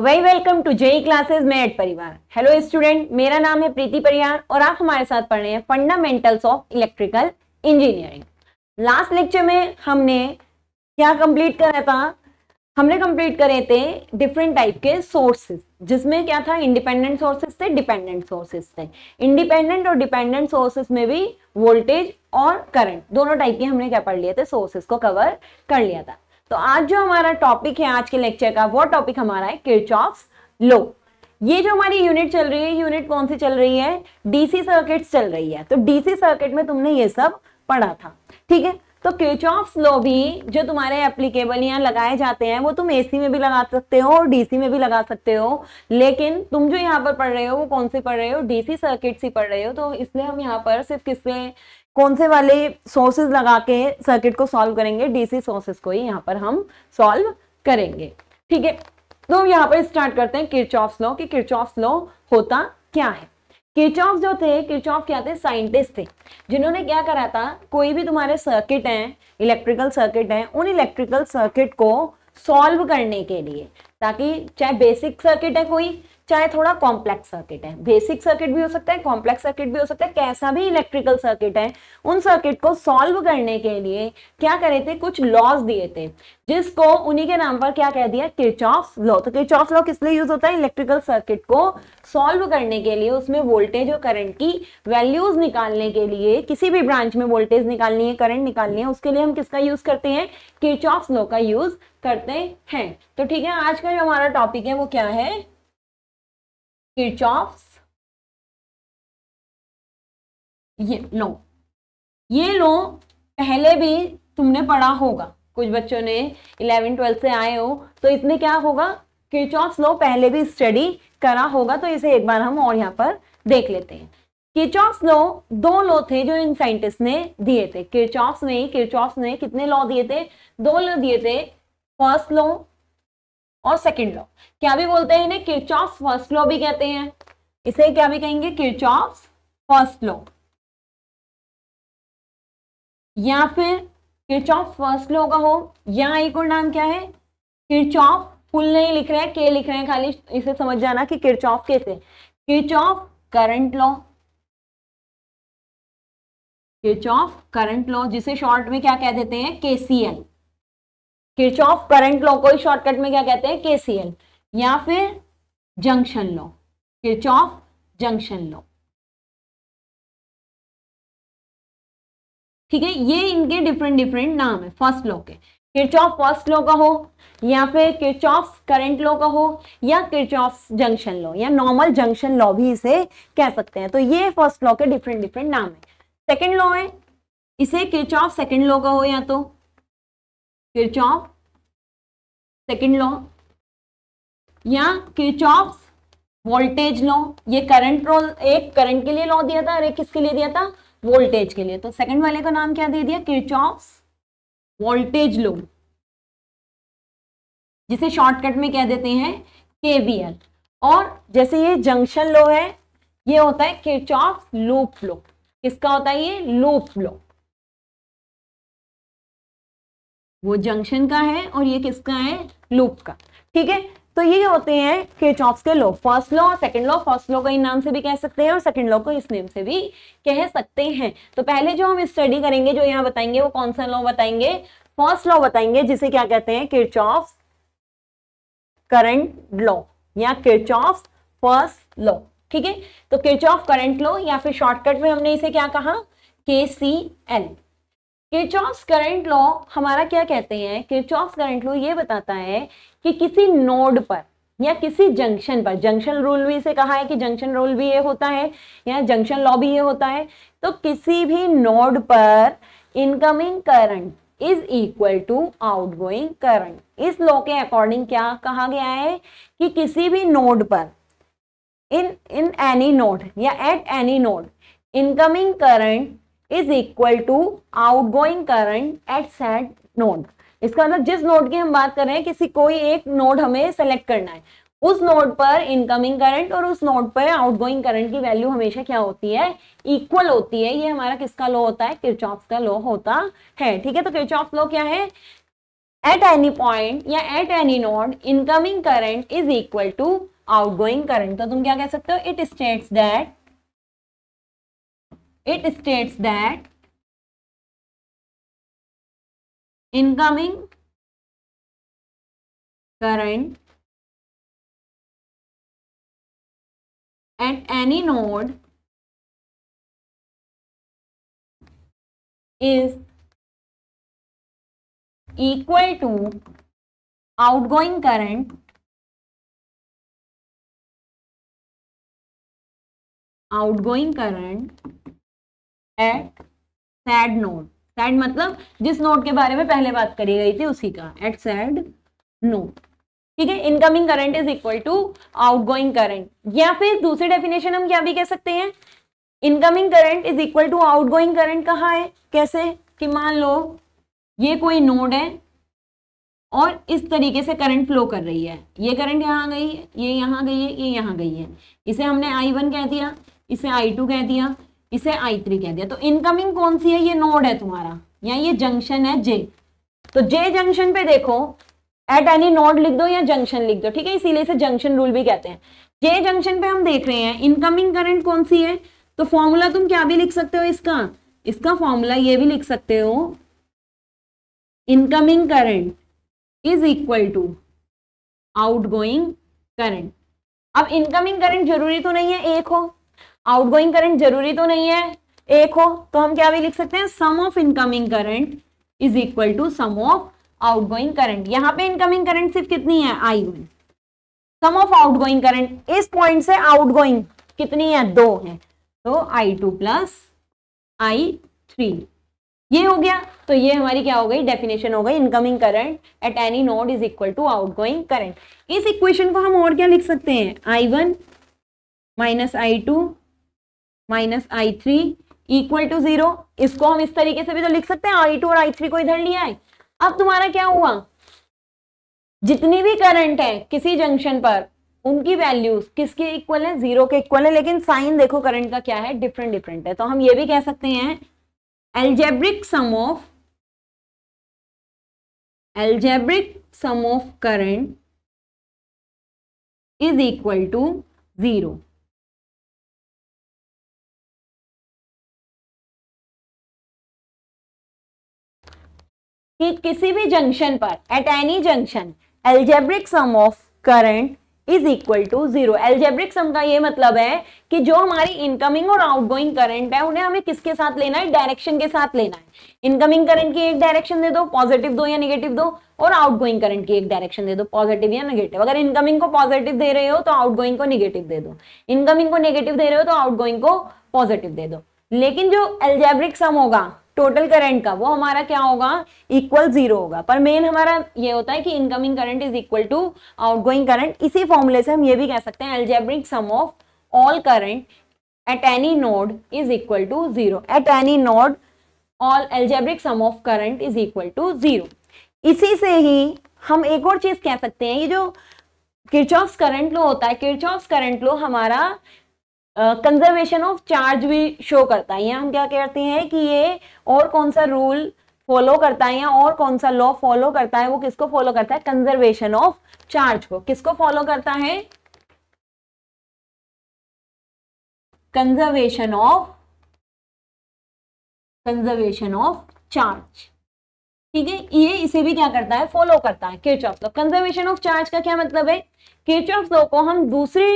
Very welcome to JE classes मैं एड परिवार हेलो स्टूडेंट मेरा नाम है प्रीति परियार और आप हमारे साथ पढ़ रहे हैं fundamentals of electrical engineering last lecture में हमने क्या कंप्लीट करा था हमने कंप्लीट करे थे डिफरेंट टाइप के सोर्सेज जिसमें क्या था इंडिपेंडेंट सोर्सेज थे डिपेंडेंट सोर्सेज थे इंडिपेंडेंट और डिपेंडेंट सोर्सेज में भी वोल्टेज और करंट दोनों टाइप के हमने क्या पढ़ लिए थे सोर्सेज को कवर कर लिया था तो आज जो हमारा टॉपिक है आज के लेक्चर का वो टॉपिक हमारा है किर्च लो ये जो हमारी यूनिट चल रही है यूनिट कौन सी चल रही है डीसी सर्किट्स चल रही है तो डीसी सर्किट में तुमने ये सब पढ़ा था ठीक है तो क्रिचॉफ्स लॉ भी जो तुम्हारे एप्लीकेबल यहाँ लगाए जाते हैं वो तुम एसी में भी लगा सकते हो और डीसी में भी लगा सकते हो लेकिन तुम जो यहाँ पर पढ़ रहे हो वो कौन से पढ़ रहे हो डीसी सर्किट से पढ़ रहे हो तो इसलिए हम यहाँ पर सिर्फ किससे कौन से वाले सोर्सेज लगा के सर्किट को सॉल्व करेंगे डीसी सोर्सेज को ही यहाँ पर हम सॉल्व करेंगे ठीक है तो हम यहाँ पर स्टार्ट करते हैं Kirchhoff's law Kirchhoff law होता क्या है किरचॉफ जो थे किरचॉफ क्या थे साइंटिस्ट थे जिन्होंने क्या करा था कोई भी तुम्हारे सर्किट हैं इलेक्ट्रिकल सर्किट हैं उन इलेक्ट्रिकल सर्किट को सॉल्व करने के लिए ताकि चाहे बेसिक सर्किट है कोई चाहे थोड़ा कॉम्प्लेक्स सर्किट है बेसिक सर्किट भी हो सकता है कॉम्प्लेक्स सर्किट भी हो सकता है कैसा भी इलेक्ट्रिकल सर्किट है उन सर्किट को सॉल्व करने के लिए क्या करे थे कुछ लॉज दिए थे जिसको उन्हीं के नाम पर क्या कह दिया ऑफ लॉ तो ऑफ लॉ किस लिए यूज होता है इलेक्ट्रिकल सर्किट को सॉल्व करने के लिए उसमें वोल्टेज और करंट की वैल्यूज निकालने के लिए किसी भी ब्रांच में वोल्टेज निकालनी है करंट निकालनी है उसके लिए हम किसका यूज करते हैं ऑफ लॉ का यूज करते हैं तो ठीक है आज का जो हमारा टॉपिक है वो क्या है किरचॉफ्स ये लो ये लो पहले भी तुमने पढ़ा होगा कुछ बच्चों ने इलेवन ट्वेल्थ से आए हो तो इसमें क्या होगा किरचॉफ्स लो पहले भी स्टडी करा होगा तो इसे एक बार हम और यहाँ पर देख लेते हैं किरचॉफ्स लो दो लो थे जो इन साइंटिस्ट ने दिए थे किरचॉफ्स ने किरचॉफ्स ने कितने लॉ दिए थे दो लॉ दिए थे फर्स्ट लॉ और सेकेंड लॉ क्या भी बोलते हैं इन्हें किर्च ऑफ फर्स्ट लॉ भी कहते हैं इसे क्या भी कहेंगे किर्च ऑफ फर्स्ट लॉ या फिर किर्च ऑफ फर्स्ट लॉ का हो या एक और नाम क्या है किर्च ऑफ फुल नहीं लिख रहे हैं के लिख रहे हैं खाली इसे समझ जाना कि किर्च ऑफ कैसे Kirchhoff current law Kirchhoff current law जिसे शॉर्ट में क्या कह देते हैं केसीएल ऑफ करंट लॉ को ही शॉर्टकट में क्या कहते हैं केसीएल या फिर junction law off junction law ठीक है ये इनके डिफरेंट डिफरेंट नाम है फर्स्ट लॉ के ऑफ फर्स्ट लॉ का हो या फिर ऑफ करंट लॉ का हो या ऑफ जंक्शन लॉ या नॉर्मल जंक्शन लॉ भी इसे कह सकते हैं तो ये फर्स्ट लॉ के डिफरेंट डिफरेंट नाम है सेकेंड लॉ है इसे ऑफ सेकेंड लॉ का हो या तो किरचॉफ सेकेंड लॉ या किरचॉफ वोल्टेज लॉ ये करंट लॉ एक करंट के लिए लॉ दिया था और एक किसके लिए दिया था वोल्टेज के लिए तो सेकंड वाले का नाम क्या दे दिया किरचॉफ वोल्टेज लॉ जिसे शॉर्टकट में कह देते हैं केवीएल और जैसे ये जंक्शन लॉ है ये होता है किरचॉफ लूप लॉ किसका होता है ये लूप लॉ वो जंक्शन का है और ये किसका है लूप का ठीक है तो ये होते हैं के ऑफ के law first law second law first law का इन नाम से भी कह सकते हैं और सेकंड लॉ को इस नेम से भी कह सकते हैं तो पहले जो हम स्टडी करेंगे जो यहाँ बताएंगे वो कौन सा लॉ बताएंगे फर्स्ट लॉ बताएंगे जिसे क्या कहते हैं किर्च ऑफ करंट लॉ या किच ऑफ फर्स्ट लॉ ठीक है तो किच ऑफ करंट लॉ या फिर शॉर्टकट में हमने इसे क्या कहा K C L Kirchhoff current law हमारा क्या कहते हैं किचॉफ करंट लॉ ये बताता है कि किसी नोड पर या किसी जंक्शन पर जंक्शन रूल भी इसे कहा है कि जंक्शन रूल भी ये होता है या जंक्शन लॉ भी ये होता है तो किसी भी नोड पर incoming current is equal to outgoing current इस लॉ के अकॉर्डिंग क्या कहा गया है कि किसी भी नोड पर इन इन एनी नोड या at any node incoming current is equal to out going current at set node इसका मतलब जिस नोड की हम बात कर रहे हैं किसी कोई एक नोड हमें सेलेक्ट करना है उस नोड पर इनकमिंग करंट और उस नोड पर आउटगोइंग करंट की वैल्यू हमेशा क्या होती है इक्वल होती है ये हमारा किसका लॉ होता है किरचॉफ का लॉ होता है ठीक है तो किरचॉफ लॉ क्या है एट एनी पॉइंट या at any node incoming current is equal to outgoing current तो तुम क्या कह सकते हो it states that it states that incoming current at any node is equal to outgoing current outgoing current at said node said मतलब जिस node के बारे में पहले बात करी गई थी उसी का एट सैड नोड ठीक है incoming current is equal to outgoing current या फिर दूसरी डेफिनेशन हम क्या भी कह सकते हैं incoming current is equal to outgoing current कहा है कैसे कि मान लो ये कोई नोड है और इस तरीके से करंट फ्लो कर रही है ये करंट यहाँ गई है ये यहाँ गई है ये यहाँ गई है इसे हमने आई वन कह दिया इसे आई टू कह दिया इसे आई थ्री कह दिया तो इनकमिंग कौन सी है ये नोड है तुम्हारा या ये जंक्शन है जे तो जे जंक्शन पे देखो एट एनी नोड लिख दो या जंक्शन लिख दो ठीक है इसीलिए इसे जंक्शन रूल भी कहते हैं जे जंक्शन पे हम देख रहे हैं इनकमिंग करंट कौन सी है तो फॉर्मूला तुम क्या भी लिख सकते हो इसका इसका फॉर्मूला ये भी लिख सकते हो incoming current is equal to out current अब इनकमिंग करंट जरूरी तो नहीं है एक हो आउटगोइंग करंट जरूरी तो नहीं है एक हो तो हम क्या भी लिख सकते हैं sum of incoming current is equal to sum of outgoing current यहाँ पे इनकमिंग करंट सिर्फ कितनी है I one sum of outgoing current इस पॉइंट से आउटगोइंग कितनी है दो है तो I two plus I three ये हो गया तो ये हमारी क्या हो गई डेफिनेशन हो गई incoming current at any node is equal to outgoing current इस इक्वेशन को हम और क्या लिख सकते हैं I one minus I two minus I three equal to zero इसको हम इस तरीके से भी तो लिख सकते हैं आई टू और आई थ्री को इधर लिया है अब तुम्हारा क्या हुआ जितनी भी करंट है किसी जंक्शन पर उनकी वैल्यूज किसके इक्वल है जीरो के इक्वल है लेकिन साइन देखो करंट का क्या है डिफरेंट डिफरेंट है तो हम ये भी कह सकते हैं algebraic sum of algebraic sum of current is equal to zero कि किसी भी जंक्शन पर at any junction algebraic sum of current is equal to zero algebraic sum का ये मतलब है कि जो हमारी इनकमिंग और आउटगोइंग करंट है उन्हें हमें किसके साथ लेना है डायरेक्शन के साथ लेना है इनकमिंग करंट की एक डायरेक्शन दे दो पॉजिटिव दो या नेगेटिव दो और आउटगोइंग करंट की एक डायरेक्शन दे दो पॉजिटिव या नेगेटिव अगर इनकमिंग को पॉजिटिव दे रहे हो तो आउटगोइंग को नेगेटिव दे दो इनकमिंग को नेगेटिव दे रहे हो तो आउटगोइंग को पॉजिटिव दे दो लेकिन जो एल्जेब्रिक सम होगा टोटल करंट का वो हमारा क्या होगा इक्वल जीरो होगा पर मेन हमारा ये होता है कि incoming current is equal to outgoing current इसी फॉर्मूले से हम ये भी कह सकते हैं algebraic sum of all current at any node is equal to zero at any node all algebraic sum of current is equal to zero इसी से ही हम एक और चीज कह सकते हैं ये जो किरचॉफ्स करंट लो होता है किरचॉफ्स करंट लो हमारा कंजर्वेशन ऑफ चार्ज भी शो करता है यहाँ हम क्या कहते हैं कि ये और कौन सा रूल फॉलो करता है या और कौन सा लॉ फॉलो करता है वो किसको फॉलो करता है कंजर्वेशन ऑफ चार्ज को किसको फॉलो करता है conservation of conservation of charge ठीक है ये इसे भी क्या करता है फॉलो करता है Kirchhoff law conservation of charge का क्या मतलब है किर्च ऑफ लॉ को हम दूसरी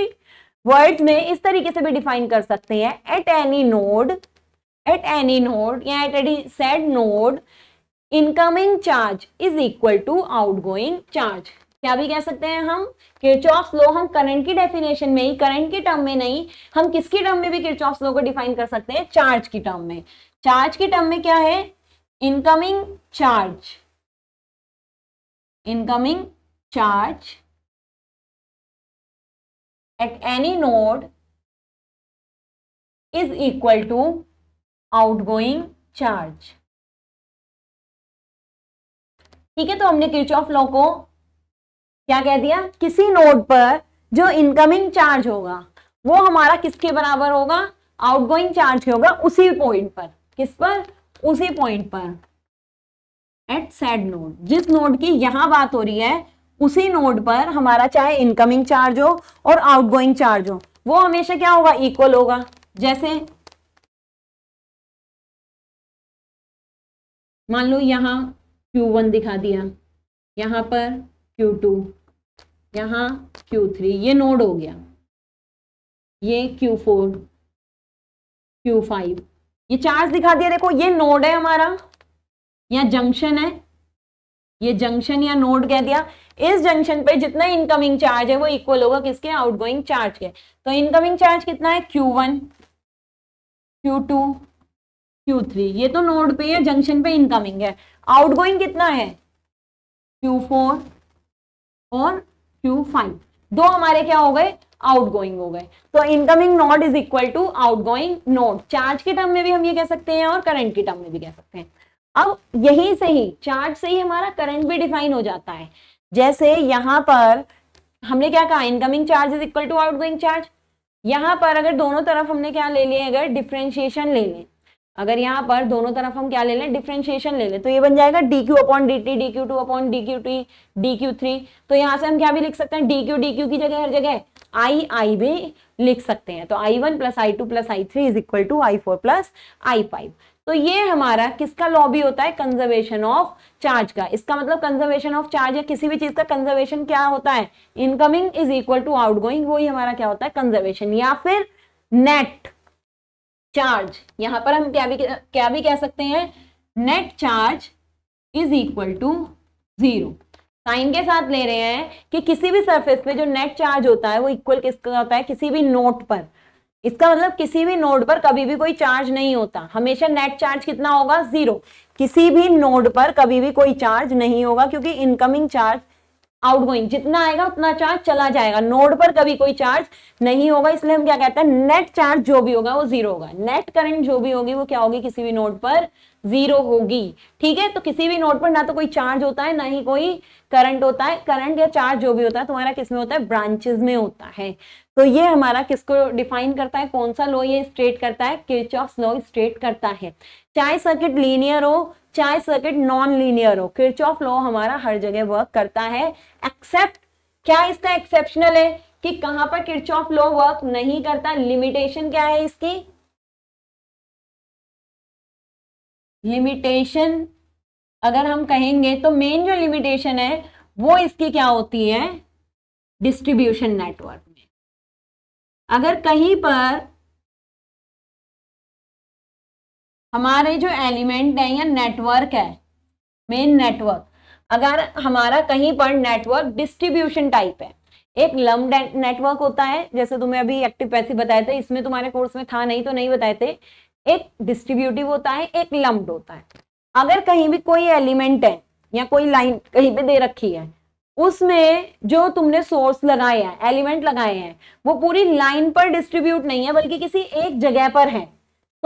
वर्ड्स में इस तरीके से भी डिफाइन कर सकते हैं at any node at any node या at any said node incoming charge is equal to going charge क्या भी कह सकते हैं हम किरचॉफ लो हम करंट की डेफिनेशन में ही करंट के टर्म में नहीं हम किसकी टर्म में भी किरचॉफ लो को डिफाइन कर सकते हैं चार्ज की टर्म में चार्ज की टर्म में क्या है incoming charge incoming charge at any node is equal to outgoing charge. ठीक है तो हमने किच ऑफ लॉ को क्या कह दिया किसी नोड पर जो इनकमिंग चार्ज होगा वो हमारा किसके बराबर होगा आउटगोइंग चार्ज के होगा उसी पॉइंट पर किस पर उसी पॉइंट पर एट सेड नोड जिस नोड की यहां बात हो रही है उसी नोड पर हमारा चाहे इनकमिंग चार्ज हो और आउटगोइंग चार्ज हो वो हमेशा क्या होगा इक्वल होगा जैसे मान लो यहां Q1 दिखा दिया यहां पर Q2 यहां Q3 ये नोड हो गया ये Q4 Q5 ये चार्ज दिखा दिया देखो ये नोड है हमारा यहाँ जंक्शन है ये जंक्शन या नोड कह दिया इस जंक्शन पे जितना इनकमिंग चार्ज है वो इक्वल होगा किसके आउटगोइंग चार्ज के तो इनकमिंग चार्ज कितना है Q one Q two Q three ये तो नोड पे या जंक्शन पे इनकमिंग है आउटगोइंग कितना है क्यू फोर और क्यू फाइव दो हमारे क्या हो गए आउटगोइंग हो गए तो incoming node is equal to outgoing node charge के टर्म में भी हम ये कह सकते हैं और करंट के टर्म में भी कह सकते हैं अब यहीं से ही चार्ज से ही हमारा करंट भी डिफाइन हो जाता है जैसे यहाँ पर हमने क्या कहा incoming charge is equal to outgoing charge यहां पर अगर दोनों तरफ हमने क्या ले लिया अगर डिफ्रेंशिएशन ले लें अगर यहाँ पर दोनों तरफ हम क्या ले लें डिफ्रेंशिएशन ले लें तो ये बन जाएगा D Q upon D T D Q two upon D Q T D Q three तो यहाँ से हम क्या भी लिख सकते हैं डी क्यू डी क्यू की जगह हर जगह आई आई भी लिख सकते हैं तो I one plus I two plus I three is equal to I four plus I five तो ये हमारा किसका लॉबी होता है कंजर्वेशन ऑफ चार्ज का इसका मतलब कंजर्वेशन ऑफ चार्ज या किसी भी चीज का कंजर्वेशन क्या होता है incoming is equal to going वही हमारा क्या होता है कंजर्वेशन या फिर नेट चार्ज यहां पर हम क्या भी क्या भी कह सकते हैं net charge is equal to zero sign के साथ ले रहे हैं कि किसी भी सरफेस पे जो नेट चार्ज होता है वो इक्वल किसका होता है किसी भी नोट पर इसका मतलब किसी भी नोड पर कभी भी कोई चार्ज नहीं होता हमेशा नेट चार्ज कितना होगा जीरो किसी भी नोड पर कभी भी कोई चार्ज नहीं होगा क्योंकि इनकमिंग चार्ज आउटगोइंग जितना आएगा उतना चार्ज चला जाएगा नोड पर कभी कोई चार्ज नहीं होगा इसलिए हम क्या कहते हैं नेट चार्ज जो भी होगा वो जीरो होगा नेट करंट जो भी होगी वो क्या होगी किसी भी नोड पर जीरो होगी ठीक है तो किसी भी नोड पर ना तो कोई चार्ज होता है ना ही कोई करंट होता है करंट या चार्ज जो भी होता है तुम्हारा किसमें होता है ब्रांचेस में होता है तो ये हमारा किसको डिफाइन करता है कौन सा लो ये स्ट्रेट करता है किच ऑफ लॉ स्ट्रेट करता है चाहे सर्किट लीनियर हो चाहे सर्किट नॉन लीनियर हो किच ऑफ लो हमारा हर जगह वर्क करता है एक्सेप्ट क्या इसका एक्सेप्शनल है कि कहां पर किच ऑफ लो वर्क नहीं करता लिमिटेशन क्या है इसकी लिमिटेशन अगर हम कहेंगे तो मेन जो लिमिटेशन है वो इसकी क्या होती है डिस्ट्रीब्यूशन नेटवर्क अगर कहीं पर हमारे जो एलिमेंट है या नेटवर्क है मेन नेटवर्क अगर हमारा कहीं पर नेटवर्क डिस्ट्रीब्यूशन टाइप है एक लम नेटवर्क होता है जैसे तुम्हें अभी एक्टिव पैसे बताए थे इसमें तुम्हारे कोर्स में था नहीं तो नहीं बताए थे एक डिस्ट्रीब्यूटिव होता है एक लम्ब होता है अगर कहीं भी कोई एलिमेंट है या कोई लाइन कहीं पे दे रखी है उसमें जो तुमने सोर्स लगाए हैं एलिमेंट लगाए हैं वो पूरी लाइन पर डिस्ट्रीब्यूट नहीं है बल्कि किसी एक जगह पर है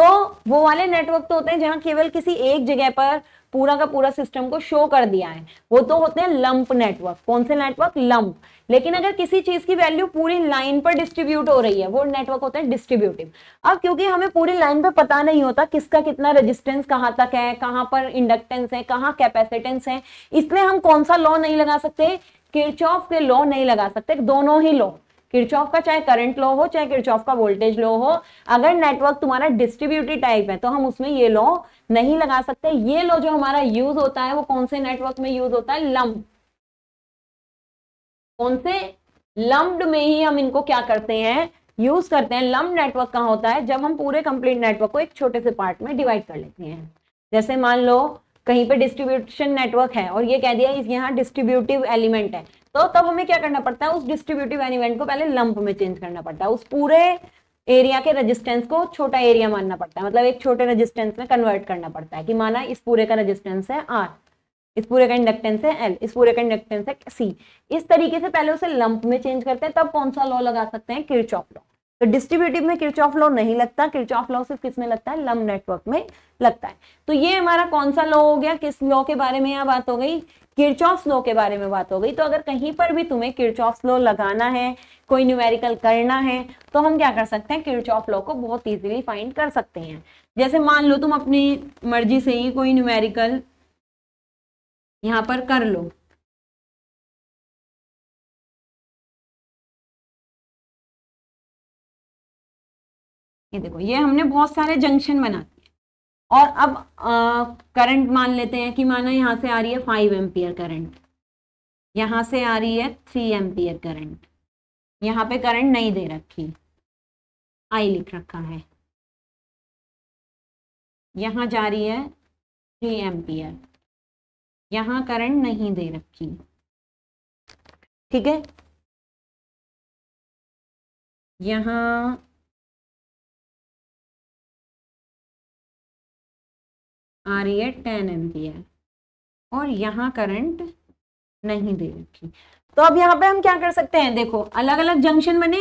तो वो वाले नेटवर्क तो होते हैं जहां केवल किसी एक जगह पर पूरा का पूरा सिस्टम को शो कर दिया है वो तो होते हैं लंप नेटवर्क कौन से नेटवर्क लंप लेकिन अगर किसी चीज की वैल्यू पूरी लाइन पर डिस्ट्रीब्यूट हो रही है वो नेटवर्क होते हैं डिस्ट्रीब्यूटिव अब क्योंकि हमें पूरी लाइन पर पता नहीं होता किसका कितना रेजिस्टेंस कहाँ तक है कहाँ पर इंडक्टेंस है कहाँ कैपेसिटेंस है इसलिए हम कौन सा लॉ नहीं लगा सकते किरचॉफ के लॉ नहीं लगा सकते दोनों ही लॉ किरचॉफ का चाहे करंट लॉ हो चाहे किरचॉफ का वोल्टेज लॉ हो अगर नेटवर्क तुम्हारा डिस्ट्रीब्यूटिव टाइप है तो हम उसमें ये लॉ नहीं लगा सकते ये लो जो हमारा यूज होता है वो कौन से नेटवर्क में यूज होता है लम्ब कौन से लम्ब में ही हम इनको क्या करते हैं यूज करते हैं लम्ब नेटवर्क कहाँ होता है जब हम पूरे कंप्लीट नेटवर्क को एक छोटे से पार्ट में डिवाइड कर लेते हैं जैसे मान लो कहीं पे डिस्ट्रीब्यूशन नेटवर्क है और ये कह दिया यहाँ डिस्ट्रीब्यूटिव एलिमेंट है तो तब हमें क्या करना पड़ता है उस डिस्ट्रीब्यूटिव एलिमेंट को पहले लंप में चेंज करना पड़ता है उस पूरे एरिया के रजिस्टेंस को छोटा एरिया मानना पड़ता है मतलब एक छोटे रेजिस्टेंस में कन्वर्ट करना पड़ता है कि माना इस पूरे का रेजिस्टेंस है आर इस पूरे का इंडक्टेंस है एल इस पूरे का इंडक्टेंस है सी इस तरीके से पहले उसे लंप में चेंज करते हैं तब कौन सा लॉ लगा सकते हैं ऑफ लॉ तो डिस्ट्रीब्यूटिव में ऑफ लॉ नहीं लगता ऑफ लॉ सिर्फ किस में लगता है लम नेटवर्क में लगता है तो ये हमारा कौन सा लॉ हो गया किस लॉ के बारे में यहाँ बात हो गई किरचॉफ्स लॉ के बारे में बात हो गई तो अगर कहीं पर भी तुम्हें किरचॉफ्स लॉ लगाना है कोई न्यूमेरिकल करना है तो हम क्या कर सकते हैं किरचॉफ लॉ को बहुत इजीली फाइंड कर सकते हैं जैसे मान लो तुम अपनी मर्जी से ही कोई न्यूमेरिकल यहां पर कर लो ये देखो ये हमने बहुत सारे जंक्शन बना दिए और अब करंट मान लेते हैं कि माना यहाँ से आ रही है फाइव एम्पियर करंट यहाँ से आ रही है थ्री एम्पियर करंट यहाँ पे करंट नहीं दे रखी आई लिख रखा है यहाँ जा रही है थ्री एम्पियर यहाँ करंट नहीं दे रखी ठीक है यहाँ आ रही है टेन एम और यहाँ करंट नहीं दे रखी तो अब यहाँ पे हम क्या कर सकते हैं देखो अलग अलग जंक्शन बने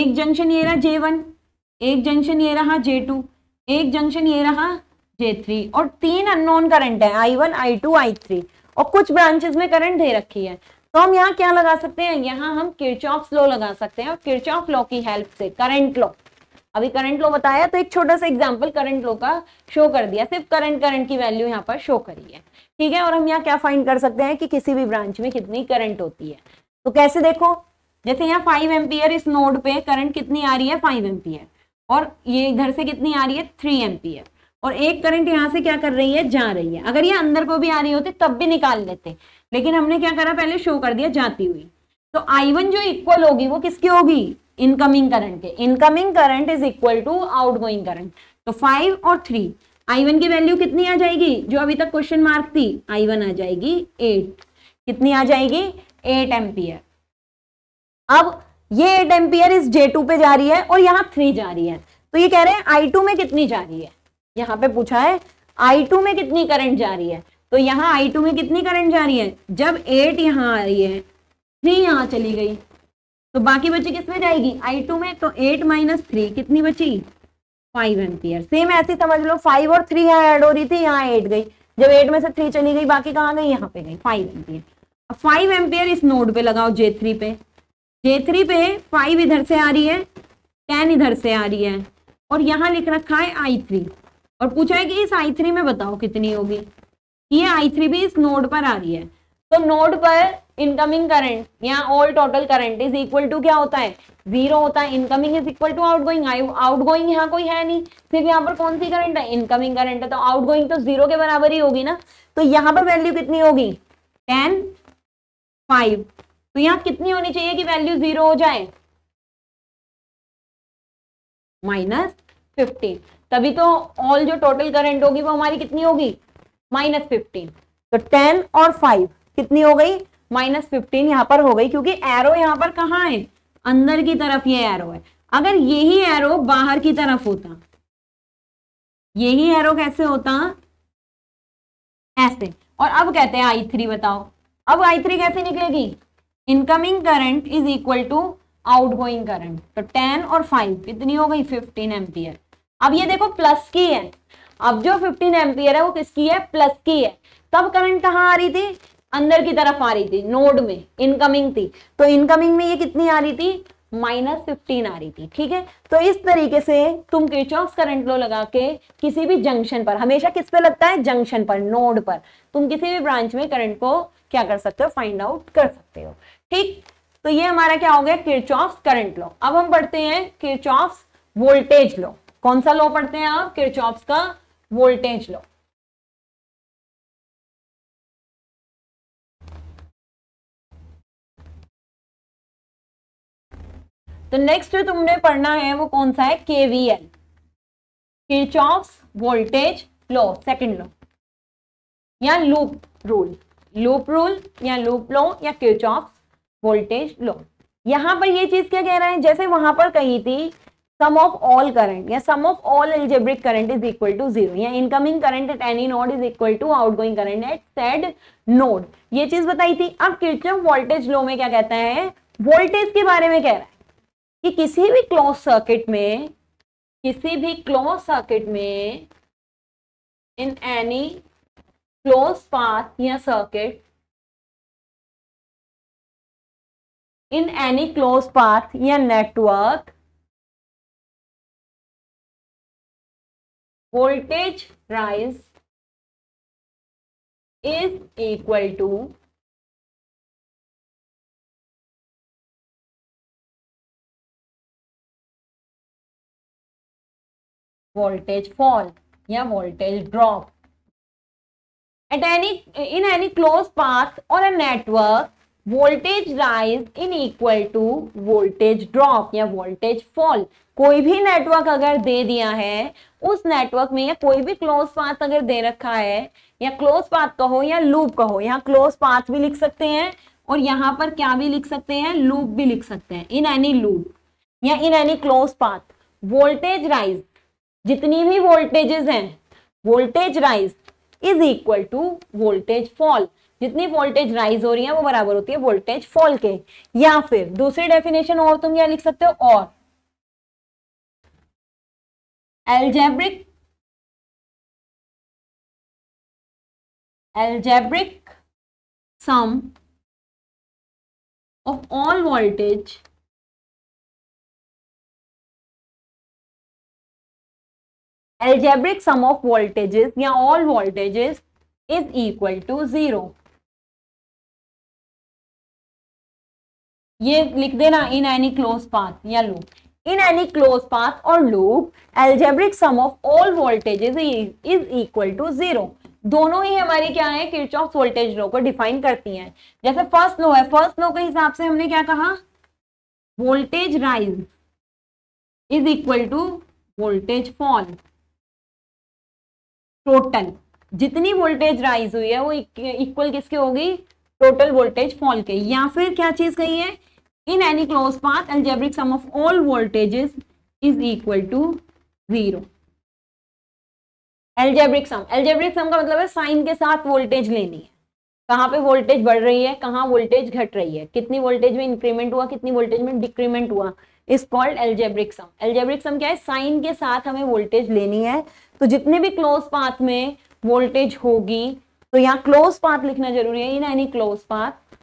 एक जंक्शन ये रहा जे वन एक जंक्शन ये रहा जे टू एक जंक्शन ये रहा जे थ्री और तीन अननोन करंट है I one I two I three और कुछ ब्रांचेस में करंट दे रखी है तो हम यहाँ क्या लगा सकते हैं यहाँ हम किरचॉफ लॉ लगा सकते हैं और किरचॉफ लॉ की हेल्प से करंट लॉ अभी करंट लो बताया तो एक छोटा सा एग्जाम्पल करंट लो का शो कर दिया सिर्फ करंट करंट की वैल्यू यहाँ पर शो करी है ठीक है और हम यहाँ क्या फाइंड कर सकते हैं कि किसी भी ब्रांच में कितनी करंट होती है तो कैसे देखो जैसे यहाँ फाइव एम्पियर इस नोड पे करंट कितनी आ रही है फाइव एम्पियर और ये इधर से कितनी आ रही है थ्री एम्पियर और एक करंट यहाँ से क्या कर रही है जा रही है अगर ये अंदर को भी आ रही होती तब भी निकाल लेते लेकिन हमने क्या करा पहले शो कर दिया जाती हुई तो I1 जो इक्वल होगी वो किसकी होगी इनकमिंग करंट के incoming current is equal to outgoing current तो फाइव और थ्री आई वन की वैल्यू कितनी आ जाएगी जो अभी तक क्वेश्चन मार्क थी आई वन आ जाएगी एट कितनी आ जाएगी एट एम्पियर अब ये एट एम्पियर इस जे टू पे जा रही है और यहाँ थ्री जा रही है तो ये कह रहे हैं आई टू में कितनी जा रही है यहाँ पे पूछा है आई टू में कितनी करंट जा रही है तो यहाँ आई टू में कितनी करंट जा रही है जब एट यहाँ आ रही है थ्री यहाँ चली गई तो बाकी बची किसमें जाएगी आई टू में तो एट माइनस थ्री कितनी बची फाइव एम्पियर सेम ऐसे समझ लो फाइव और थ्री यहाँ एड हो रही थी यहाँ एट गई जब एट में से थ्री चली गई बाकी कहाँ गई यहाँ पे गई फाइव एम्पियर फाइव एम्पियर इस नोड पे लगाओ जे थ्री पे जे थ्री पे फाइव इधर से आ रही है टेन इधर से आ रही है और यहाँ लिख रखा है आई थ्री और पूछा है कि इस आई थ्री में बताओ कितनी होगी ये आई थ्री भी इस नोड पर आ रही है तो नोड पर इनकमिंग करंट या all total current is equal to क्या होता है जीरो होता है incoming is equal to out going out going यहाँ कोई है नहीं सिर्फ यहाँ पर कौन सी करंट है इनकमिंग करंट है तो आउट गोइंग तो जीरो के बराबर ही होगी ना तो यहाँ पर वैल्यू कितनी होगी टेन फाइव तो यहाँ कितनी होनी चाहिए कि वैल्यू जीरो हो जाए माइनस फिफ्टीन तभी तो ऑल जो टोटल करंट होगी वो हमारी कितनी होगी माइनस फिफ्टीन तो टेन और फाइव कितनी हो गई माइनस फिफ्टीन यहाँ पर हो गई क्योंकि एरो यहाँ पर कहाँ है अंदर की तरफ ये एरो है अगर यही एरो बाहर की तरफ होता यही एरो कैसे होता ऐसे और अब कहते हैं आई थ्री बताओ अब आई थ्री कैसे निकलेगी incoming current is equal to out going current तो टेन और फाइव कितनी हो गई फिफ्टीन एम्पियर अब ये देखो प्लस की है अब जो फिफ्टीन एम्पियर है वो किसकी है प्लस की है तब करंट कहाँ आ रही थी अंदर की तरफ आ रही थी नोड में इनकमिंग थी तो इनकमिंग में ये कितनी आ रही थी माइनस फिफ्टीन आ रही थी ठीक है तो इस तरीके से तुम क्रिचॉफ करंट लो लगा के किसी भी जंक्शन पर हमेशा किस पे लगता है जंक्शन पर नोड पर तुम किसी भी ब्रांच में करंट को क्या कर सकते हो फाइंड आउट कर सकते हो ठीक तो ये हमारा क्या हो गया किरचॉफ करंट लो अब हम पढ़ते हैं किरचॉफ वोल्टेज लो कौन सा लो पढ़ते हैं आप किरचॉफ का वोल्टेज लो तो नेक्स्ट जो तुमने पढ़ना है वो कौन सा है KVL Kirchhoff voltage law second law या लूप रूल लूप रूल या लूप लॉ या किरचॉफ वोल्टेज लॉ यहां पर ये चीज क्या कह रहे हैं जैसे वहां पर कही थी सम ऑफ ऑल करंट या sum of all algebraic current is equal to zero या incoming current at any node is equal to outgoing current at said node ये चीज बताई थी अब किरचॉफ वोल्टेज लॉ में क्या कहता है वोल्टेज के बारे में कह रहा है कि किसी भी क्लोज सर्किट में किसी भी क्लोज सर्किट में इन एनी क्लोज पाथ या circuit in any close path या network voltage rise is equal to voltage fall या voltage drop at any in any close path और a network voltage rise in equal to voltage drop या voltage fall कोई भी network अगर दे दिया है उस नेटवर्क में या कोई भी क्लोज पाथ अगर दे रखा है या क्लोज पाथ कहो या लूप कहो यहाँ क्लोज पाथ भी लिख सकते हैं और यहाँ पर क्या भी लिख सकते हैं लूप भी लिख सकते हैं इन एनी लूप या in any close path voltage rise जितनी भी वोल्टेजेस हैं voltage rise is equal to voltage fall जितनी वोल्टेज राइज हो रही है वो बराबर होती है वोल्टेज फॉल के या फिर दूसरी डेफिनेशन और तुम क्या लिख सकते हो और algebraic algebraic sum of all voltage algebraic sum of voltages या all voltages is equal to zero ये लिख देना इन एनी क्लोज पाथ या loop in any close path और loop algebraic sum of all voltages is equal to zero दोनों ही हमारे क्या है किरचॉफ वोल्टेज लॉ को डिफाइन करती हैं जैसे फर्स्ट लॉ है फर्स्ट लॉ के हिसाब से हमने क्या कहा voltage rise is equal to voltage fall total जितनी वोल्टेज राइज हुई है वो इक्वल किसके होगी टोटल वोल्टेज फॉल के या फिर क्या चीज कही है in any close path algebraic sum of all voltages is equal to zero algebraic sum algebraic sum का मतलब है साइन के साथ वोल्टेज लेनी है कहाँ पे वोल्टेज बढ़ रही है कहाँ वोल्टेज घट रही है कितनी वोल्टेज में इंक्रीमेंट हुआ कितनी वोल्टेज में डिक्रीमेंट हुआ is called algebraic sum algebraic sum क्या है साइन के साथ हमें वोल्टेज लेनी है तो जितने भी क्लोज पाथ में वोल्टेज होगी तो यहाँ क्लोज पाथ लिखना जरूरी है in any close path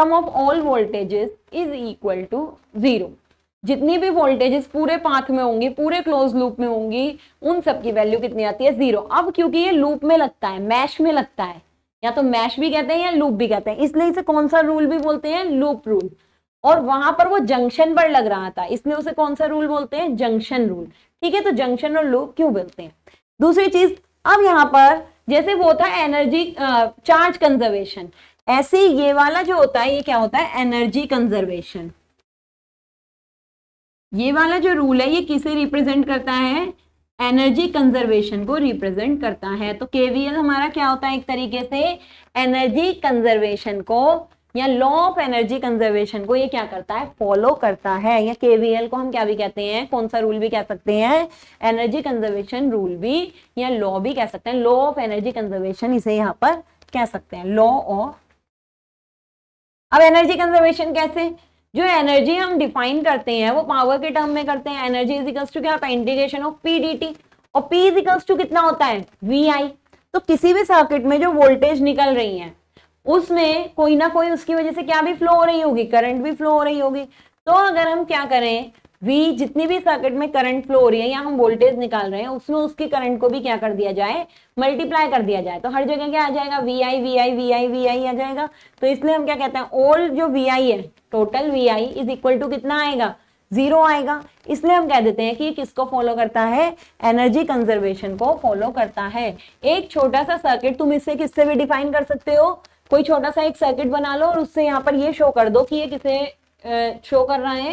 sum of all voltages is equal to zero जितनी भी वोल्टेजेस पूरे पाथ में होंगी पूरे क्लोज लूप में होंगी उन सब की वैल्यू कितनी आती है जीरो अब क्योंकि ये लूप में लगता है मैश में लगता है या तो मैश भी कहते हैं या लूप भी कहते हैं इसलिए इसे कौन सा रूल भी बोलते हैं लूप रूल और वहां पर वो जंक्शन पर लग रहा था इसलिए उसे कौन सा रूल बोलते हैं जंक्शन रूल ठीक है तो जंक्शन और लूप क्यों बोलते हैं दूसरी चीज अब यहाँ पर जैसे वो होता है एनर्जी चार्ज कंजर्वेशन ऐसे ये वाला जो होता है ये क्या होता है एनर्जी कंजर्वेशन ये वाला जो रूल है ये किसे रिप्रेजेंट करता है एनर्जी कंजर्वेशन को रिप्रेजेंट करता है तो केवीएल हमारा क्या होता है एक तरीके से एनर्जी कंजर्वेशन को या लॉ ऑफ एनर्जी कंजर्वेशन को ये क्या करता है फॉलो करता है या केवीएल को हम क्या भी कहते हैं कौन सा रूल भी कह सकते हैं एनर्जी कंजर्वेशन रूल भी या लॉ भी कह सकते हैं लॉ ऑफ एनर्जी कंजर्वेशन इसे यहाँ पर कह सकते हैं लॉ ऑफ अब एनर्जी कंजर्वेशन कैसे जो एनर्जी हम डिफाइन करते हैं वो पावर के टर्म में करते हैं एनर्जी इजिकल्स टू क्या होता है integration of P D T और पी इजिकल्स टू कितना होता है वी आई तो किसी भी सर्किट में जो वोल्टेज निकल रही है उसमें कोई ना कोई उसकी वजह से क्या भी फ्लो हो रही होगी करंट भी फ्लो हो रही होगी तो अगर हम क्या करें वी जितनी भी सर्किट में करंट फ्लो हो रही है या हम वोल्टेज निकाल रहे हैं उसमें उसके करंट को भी क्या कर दिया जाए मल्टीप्लाई कर दिया जाए तो हर जगह क्या आ जाएगा V I V I V I V I आ जाएगा तो इसलिए हम क्या कहते हैं ओल जो वी आई है total V I is equal to कितना आएगा जीरो आएगा इसलिए हम कह देते हैं कि किसको फॉलो करता है एनर्जी कंजर्वेशन को फॉलो करता है एक छोटा सा सर्किट तुम इससे किससे भी डिफाइन कर सकते हो कोई छोटा सा एक सर्किट बना लो और उससे यहाँ पर ये शो कर दो कि ये किसे शो कर रहा है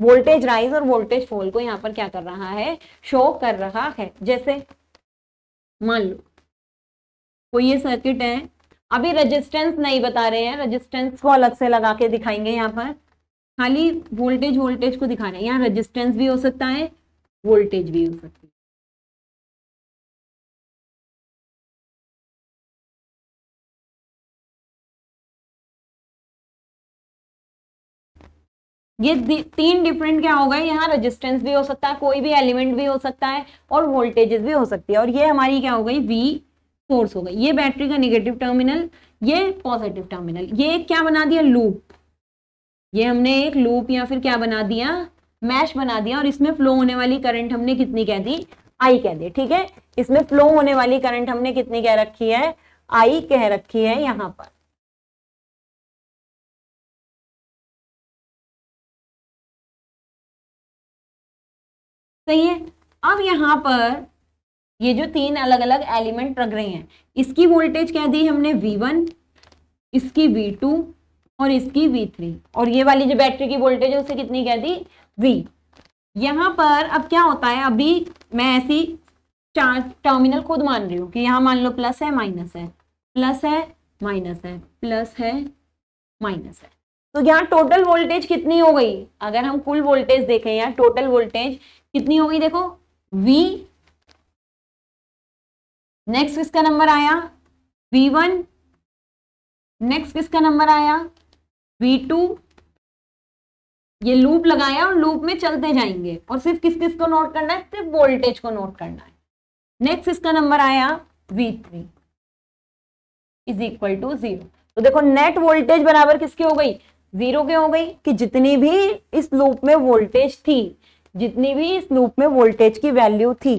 वोल्टेज राइज और वोल्टेज फॉल को यहाँ पर क्या कर रहा है शो कर रहा है जैसे मान लो कोई ये सर्किट है अभी रेजिस्टेंस नहीं बता रहे हैं रेजिस्टेंस को अलग से लगा के दिखाएंगे यहाँ पर खाली वोल्टेज वोल्टेज को दिखा रहे हैं यहाँ रेजिस्टेंस भी हो सकता है वोल्टेज भी हो सकता है ये तीन डिफरेंट क्या हो गए यहाँ रेजिस्टेंस भी हो सकता है कोई भी एलिमेंट भी हो सकता है और वोल्टेजेस भी हो सकती है और ये हमारी क्या हो गई वी सोर्स हो गई ये बैटरी का निगेटिव टर्मिनल ये पॉजिटिव टर्मिनल ये क्या बना दिया लूप ये हमने एक लूप या फिर क्या बना दिया मैश बना दिया और इसमें फ्लो होने वाली करंट हमने कितनी कह दी आई कह दी ठीक है इसमें फ्लो होने वाली करंट हमने कितनी कह रखी है आई कह रखी है यहाँ पर सही है अब यहाँ पर ये जो तीन अलग अलग एलिमेंट रख रहे हैं इसकी वोल्टेज क्या दी हमने V1 इसकी V2 और इसकी V3 और ये वाली जो बैटरी की वोल्टेज है उसे कितनी कह दी V यहाँ पर अब क्या होता है अभी मैं ऐसी चार टर्मिनल खुद मान रही हूँ कि यहाँ मान लो प्लस है माइनस है प्लस है माइनस है प्लस है माइनस है तो यहाँ टोटल वोल्टेज कितनी हो गई अगर हम कुल वोल्टेज देखें यहाँ टोटल वोल्टेज कितनी हो गई देखो v नेक्स्ट किसका नंबर आया v1 नेक्स्ट किसका नंबर आया v2 ये लूप लगाया और लूप में चलते जाएंगे और सिर्फ किस किस को नोट करना है सिर्फ वोल्टेज को नोट करना है नेक्स्ट इसका नंबर आया V3 three is equal to zero तो देखो नेट वोल्टेज बराबर किसकी हो गई जीरो के हो गई कि जितनी भी इस लूप में वोल्टेज थी जितनी भी इस लूप में वोल्टेज की वैल्यू थी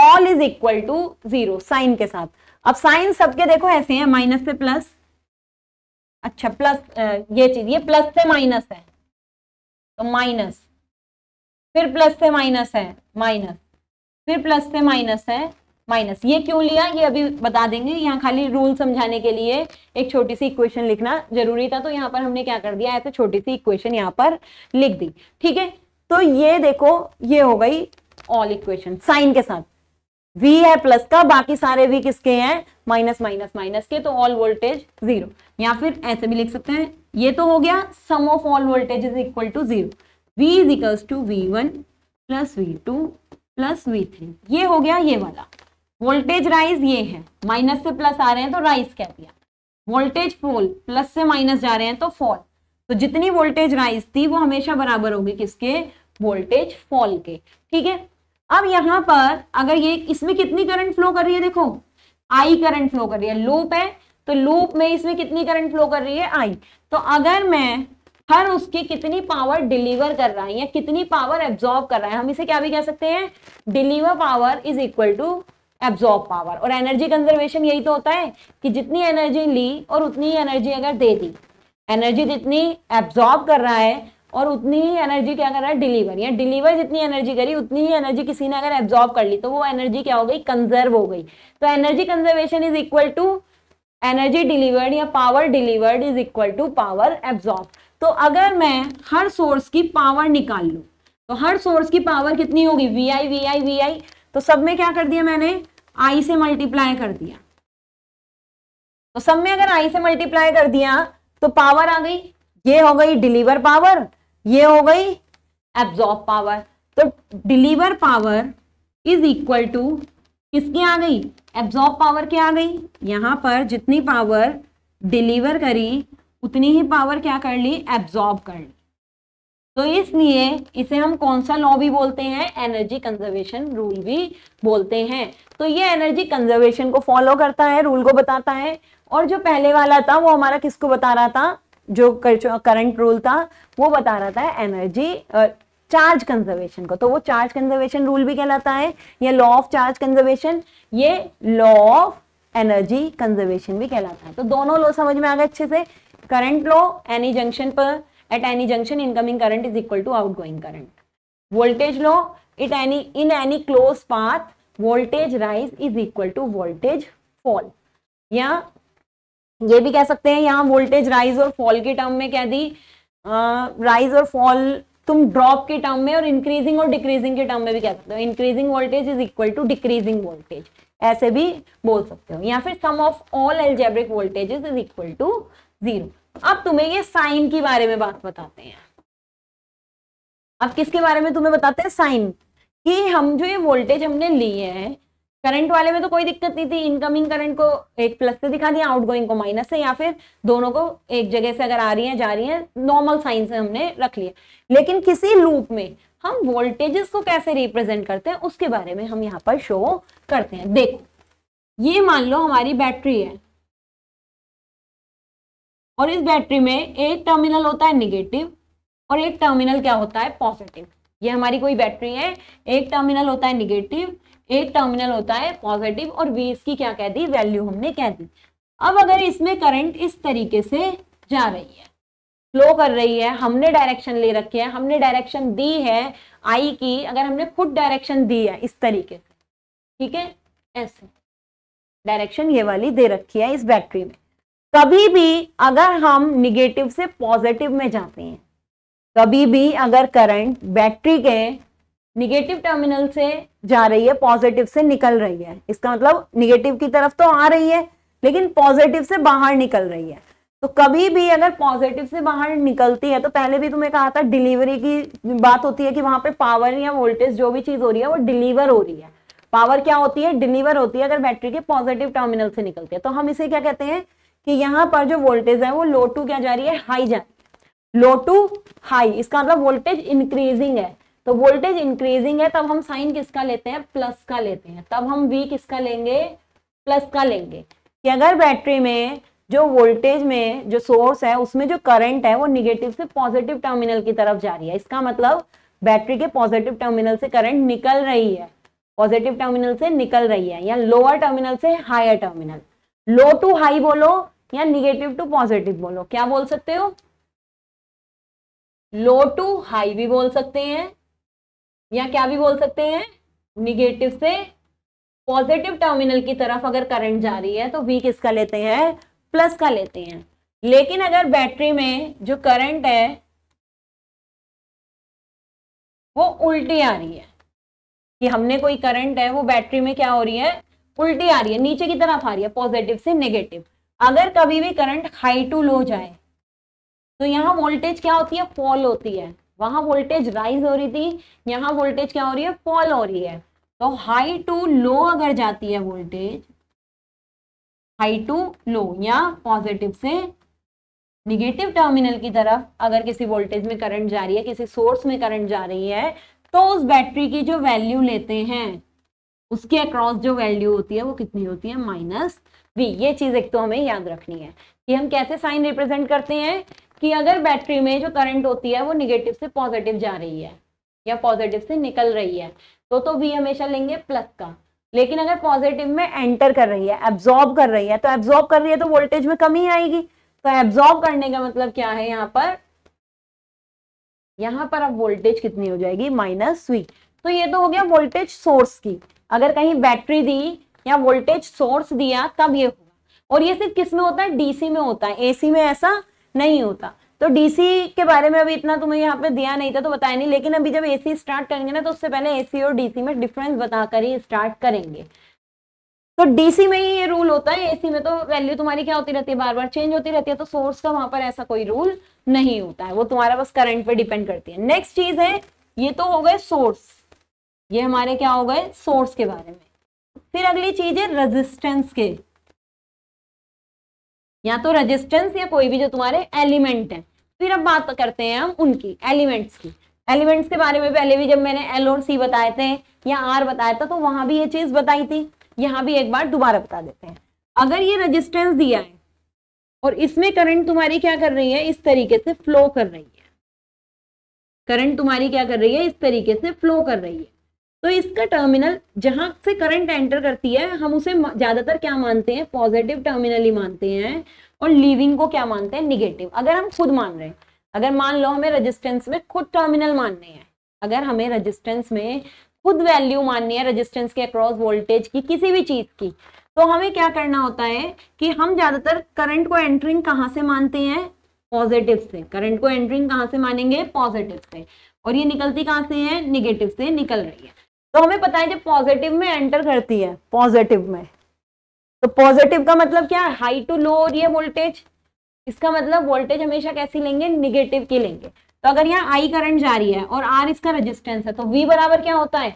all is equal to zero sign के साथ अब साइन सबके देखो ऐसे हैं माइनस से प्लस अच्छा प्लस ये चीज ये प्लस से माइनस है तो माइनस फिर प्लस से माइनस है माइनस फिर प्लस से माइनस है माइनस ये क्यों लिया ये अभी बता देंगे यहाँ खाली रूल समझाने के लिए एक छोटी सी इक्वेशन लिखना जरूरी था तो यहाँ पर हमने क्या कर दिया ऐसे छोटी सी इक्वेशन यहाँ पर लिख दी ठीक है तो ये देखो ये हो गई ऑल इक्वेशन साइन के साथ v है प्लस का बाकी सारे v किसके हैं माइनस माइनस माइनस के तो ऑल वोल्टेज जीरो या फिर ऐसे भी लिख सकते हैं ये तो हो गया sum of all voltage is equal to zero v is equals to V one plus V two plus V three ये हो गया ये वाला वोल्टेज राइज ये है माइनस से प्लस आ रहे हैं तो राइज कह दिया वोल्टेज फॉल प्लस से माइनस जा रहे हैं तो फॉल तो जितनी वोल्टेज राइज थी वो हमेशा बराबर होगी किसके वोल्टेज फॉल के ठीक है अब यहां पर अगर ये इसमें कितनी करंट फ्लो कर रही है देखो आई करंट फ्लो कर रही है लूप है तो लूप में इसमें कितनी करंट फ्लो कर रही है आई तो अगर मैं हर उसकी कितनी पावर डिलीवर कर रहा है या कितनी पावर एब्जॉर्ब कर रहा है हम इसे क्या भी कह सकते हैं deliver power is equal to absorb power और एनर्जी कंजर्वेशन यही तो होता है कि जितनी एनर्जी ली और उतनी ही एनर्जी अगर दे दी एनर्जी जितनी एब्जॉर्ब कर रहा है और उतनी ही एनर्जी क्या कर रहा है डिलीवर या डिलीवर जितनी एनर्जी करी उतनी ही एनर्जी किसी ने अगर एब्जॉर्ब कर ली तो वो एनर्जी क्या हो गई कंजर्व हो गई तो energy conservation is equal to energy delivered या power delivered is equal to power absorb तो अगर मैं हर सोर्स की पावर निकाल लूँ तो हर सोर्स की पावर कितनी होगी V I V I V I तो सब में क्या कर दिया मैंने आई से मल्टीप्लाई कर दिया तो सब में अगर आई से मल्टीप्लाई कर दिया तो पावर आ गई ये हो गई डिलीवर पावर ये हो गई एब्जॉर्ब पावर तो deliver power is equal to किसकी आ गई एब्जॉर्ब पावर क्या आ गई यहां पर जितनी पावर डिलीवर करी उतनी ही पावर क्या कर ली एब्जॉर्ब कर ली तो इसलिए इसे हम कौन सा लॉ भी बोलते हैं एनर्जी कंजर्वेशन रूल भी बोलते हैं तो ये एनर्जी कंजर्वेशन को फॉलो करता है रूल को बताता है और जो पहले वाला था वो हमारा किसको बता रहा था जो करंट रूल था वो बता रहा था एनर्जी चार्ज कंजर्वेशन को तो वो चार्ज कंजर्वेशन रूल भी कहलाता है या लॉ ऑफ चार्ज कंजर्वेशन ये लॉ ऑफ एनर्जी कंजर्वेशन भी कहलाता है तो दोनों लॉ समझ में आ गए अच्छे से करंट लॉ एनी जंक्शन पर at any junction incoming current is equal to out going current voltage law it any in any close path voltage rise is equal to voltage fall या ये भी कह सकते हैं यहाँ वोल्टेज राइज और fall के टर्म में कह दी राइज और फॉल तुम ड्रॉप के टर्म में और इंक्रीजिंग और डिक्रीजिंग के टर्म में भी कह सकते हो increasing voltage is equal to decreasing voltage ऐसे भी बोल सकते हो या फिर sum of all algebraic voltages is equal to zero अब तुम्हें ये साइन के बारे में बात बताते हैं अब किसके बारे में तुम्हें बताते हैं साइन कि हम जो ये वोल्टेज हमने लिए हैं करंट वाले में तो कोई दिक्कत नहीं थी इनकमिंग करंट को एक प्लस से दिखा दिया आउटगोइंग को माइनस से या फिर दोनों को एक जगह से अगर आ रही हैं जा रही हैं नॉर्मल साइन से हमने रख लिया लेकिन किसी लूप में हम वोल्टेजेस को कैसे रिप्रेजेंट करते हैं उसके बारे में हम यहाँ पर शो करते हैं देखो ये मान लो हमारी बैटरी है और इस बैटरी में एक टर्मिनल होता है निगेटिव और एक टर्मिनल क्या होता है पॉजिटिव ये हमारी कोई बैटरी है एक टर्मिनल होता है निगेटिव एक टर्मिनल होता है पॉजिटिव और वी इसकी क्या कह दी वैल्यू हमने कह दी अब अगर इसमें करंट इस तरीके से जा रही है फ्लो कर रही है हमने डायरेक्शन ले रखी है हमने डायरेक्शन दी है आई की अगर हमने खुद डायरेक्शन दी है इस तरीके से ठीक है ऐसे डायरेक्शन ये वाली दे रखी है इस बैटरी में कभी भी अगर हम निगेटिव से पॉजिटिव में जाते हैं कभी भी अगर करंट बैटरी के निगेटिव टर्मिनल से जा रही है पॉजिटिव से निकल रही है इसका मतलब निगेटिव की तरफ तो आ रही है लेकिन पॉजिटिव से बाहर निकल रही है तो कभी भी अगर पॉजिटिव से बाहर निकलती है तो पहले भी तुम्हें कहा था डिलीवरी की बात होती है कि वहां पे पावर या वोल्टेज जो भी चीज हो रही है वो डिलीवर हो रही है पावर क्या होती है डिलीवर होती है अगर बैटरी के पॉजिटिव टर्मिनल से निकलती है तो हम इसे क्या कहते हैं कि यहाँ पर जो वोल्टेज है वो लो टू क्या जा रही है हाई जा रही है लो टू हाई इसका मतलब वोल्टेज इंक्रीजिंग है तो वोल्टेज इंक्रीजिंग है तब हम साइन किसका लेते हैं प्लस का लेते हैं तब हम वी किसका लेंगे प्लस का लेंगे कि अगर बैटरी में जो वोल्टेज में जो सोर्स है उसमें जो करंट है वो निगेटिव से पॉजिटिव टर्मिनल की तरफ जा रही है इसका मतलब बैटरी के पॉजिटिव टर्मिनल से करंट निकल रही है पॉजिटिव टर्मिनल से निकल रही है या लोअर टर्मिनल से higher terminal low to high बोलो या निगेटिव टू पॉजिटिव बोलो क्या बोल सकते हो लो टू हाई भी बोल सकते हैं या क्या भी बोल सकते हैं निगेटिव से पॉजिटिव टर्मिनल की तरफ अगर करंट जा रही है तो वी किसका लेते हैं प्लस का लेते हैं लेकिन अगर बैटरी में जो करंट है वो उल्टी आ रही है कि हमने कोई करंट है वो बैटरी में क्या हो रही है उल्टी आ रही है नीचे की तरफ आ रही है पॉजिटिव से नेगेटिव अगर कभी भी करंट हाई टू लो जाए तो यहाँ वोल्टेज क्या होती है फॉल होती है वहां वोल्टेज राइज हो रही थी यहाँ वोल्टेज क्या हो रही है फॉल हो रही है तो हाई टू लो अगर जाती है वोल्टेज हाई टू लो या पॉजिटिव से निगेटिव टर्मिनल की तरफ अगर किसी वोल्टेज में करंट जा रही है किसी सोर्स में करंट जा रही है तो उस बैटरी की जो वैल्यू लेते हैं उसके अक्रॉस जो वैल्यू होती है वो कितनी होती है माइनस वी ये चीज़ एक तो हमें याद रखनी है कि हम कैसे साइन रिप्रेजेंट करते हैं कि अगर बैटरी में जो करंट होती है वो निगेटिव से पॉजिटिव जा रही है या पॉजिटिव से निकल रही है तो तो वी हमेशा लेंगे प्लस का लेकिन अगर पॉजिटिव में एंटर कर रही है एब्जॉर्ब कर रही है तो एब्जॉर्ब कर रही है तो वोल्टेज में कमी आएगी तो एब्जॉर्ब करने का मतलब क्या है यहाँ पर यहाँ पर अब वोल्टेज कितनी हो जाएगी माइनस वी तो ये तो हो गया वोल्टेज सोर्स की अगर कहीं बैटरी दी या वोल्टेज सोर्स दिया तब ये होगा और ये सिर्फ किस में होता है डीसी में होता है एसी में ऐसा नहीं होता तो डीसी के बारे में अभी इतना तुम्हें यहाँ पे दिया नहीं था तो बताया नहीं लेकिन अभी जब एसी स्टार्ट करेंगे ना तो उससे पहले एसी और डीसी में डिफरेंस बताकर ही स्टार्ट करेंगे तो डीसी में ही ये रूल होता है एसी में तो वैल्यू तुम्हारी क्या होती रहती है बार बार चेंज होती रहती है तो सोर्स का वहां पर ऐसा कोई रूल नहीं होता है वो तुम्हारा बस करंट पर डिपेंड करती है नेक्स्ट चीज है ये तो हो गए सोर्स ये हमारे क्या हो गए सोर्स के बारे में फिर अगली चीज है रेजिस्टेंस के या तो रजिस्टेंस या कोई भी जो तुम्हारे एलिमेंट है फिर अब बात करते हैं हम उनकी एलिमेंट्स की एलिमेंट्स के बारे में पहले भी जब मैंने एल और सी बताए थे या आर बताया था तो वहां भी ये चीज बताई थी यहाँ भी एक बार दोबारा बता देते हैं अगर ये रजिस्टेंस दिया है और इसमें करंट तुम्हारी क्या कर रही है इस तरीके से फ्लो कर रही है करंट तुम्हारी क्या कर रही है इस तरीके से फ्लो कर रही है तो इसका टर्मिनल जहां से करंट एंटर करती है हम उसे ज़्यादातर क्या मानते हैं पॉजिटिव टर्मिनल ही मानते हैं और लीविंग को क्या मानते हैं निगेटिव अगर हम खुद मान रहे हैं अगर मान लो हमें रजिस्टेंस में खुद टर्मिनल मानने हैं अगर हमें रजिस्टेंस में खुद वैल्यू माननी है रजिस्टेंस के अक्रॉस वोल्टेज की किसी भी चीज़ की तो हमें क्या करना होता है कि हम ज़्यादातर करंट को एंट्रिंग कहाँ से मानते हैं पॉजिटिव से करंट को एंट्रिंग कहाँ से मानेंगे पॉजिटिव से और ये निकलती कहाँ से है निगेटिव से निकल रही है तो हमें पता है जब पॉजिटिव में एंटर करती है पॉजिटिव में तो पॉजिटिव का मतलब क्या है हाई टू लो और ये वोल्टेज इसका मतलब वोल्टेज हमेशा कैसी लेंगे निगेटिव की लेंगे तो अगर यहाँ आई करंट जा रही है और आर इसका रेजिस्टेंस है तो वी बराबर क्या होता है